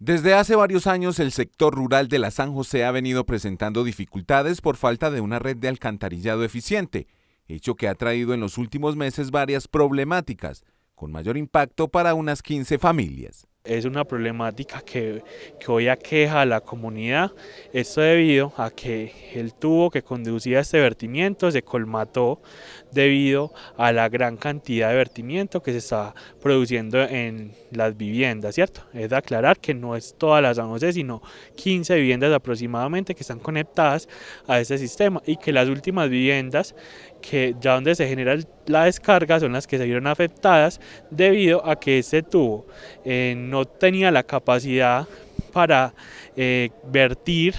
Desde hace varios años el sector rural de la San José ha venido presentando dificultades por falta de una red de alcantarillado eficiente, hecho que ha traído en los últimos meses varias problemáticas, con mayor impacto para unas 15 familias es una problemática que, hoy aqueja a la comunidad. Esto debido a que el tubo que conducía a este vertimiento se colmató debido a la gran cantidad de vertimiento que se está produciendo en las viviendas, ¿cierto? Es de aclarar que no es toda la San José, sino 15 viviendas aproximadamente que están conectadas a este sistema y que las últimas viviendas que ya donde se genera la descarga son las que se vieron afectadas debido a que este tubo eh, no tenía la capacidad para eh, vertir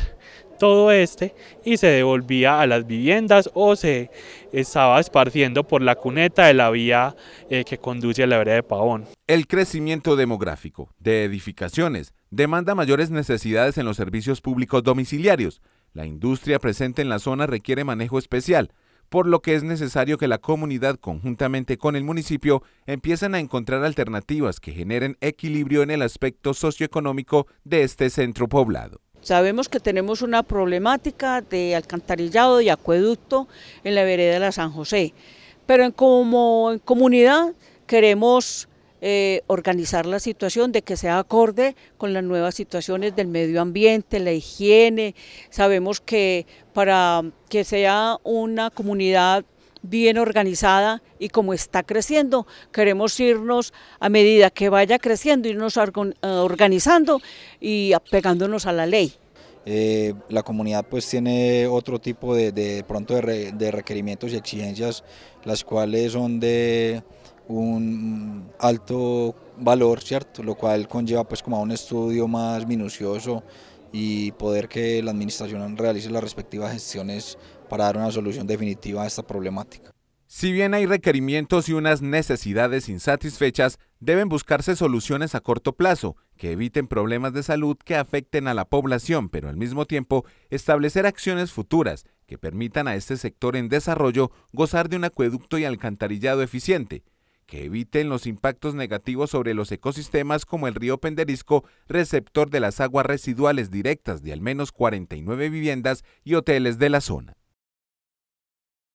todo este y se devolvía a las viviendas o se estaba esparciendo por la cuneta de la vía eh, que conduce a la vereda de Pavón. El crecimiento demográfico de edificaciones demanda mayores necesidades en los servicios públicos domiciliarios. La industria presente en la zona requiere manejo especial por lo que es necesario que la comunidad conjuntamente con el municipio empiecen a encontrar alternativas que generen equilibrio en el aspecto socioeconómico de este centro poblado. Sabemos que tenemos una problemática de alcantarillado y acueducto en la vereda de la San José, pero como comunidad queremos eh, organizar la situación, de que sea acorde con las nuevas situaciones del medio ambiente, la higiene. Sabemos que para que sea una comunidad bien organizada y como está creciendo, queremos irnos a medida que vaya creciendo, irnos eh, organizando y apegándonos a la ley. Eh, la comunidad pues tiene otro tipo de, pronto de requerimientos y exigencias, las cuales son de un alto valor, ¿cierto? Lo cual conlleva pues como a un estudio más minucioso y poder que la administración realice las respectivas gestiones para dar una solución definitiva a esta problemática. Si bien hay requerimientos y unas necesidades insatisfechas, deben buscarse soluciones a corto plazo que eviten problemas de salud que afecten a la población, pero al mismo tiempo establecer acciones futuras que permitan a este sector en desarrollo gozar de un acueducto y alcantarillado eficiente, que eviten los impactos negativos sobre los ecosistemas como el río Penderisco, receptor de las aguas residuales directas de al menos 49 viviendas y hoteles de la zona.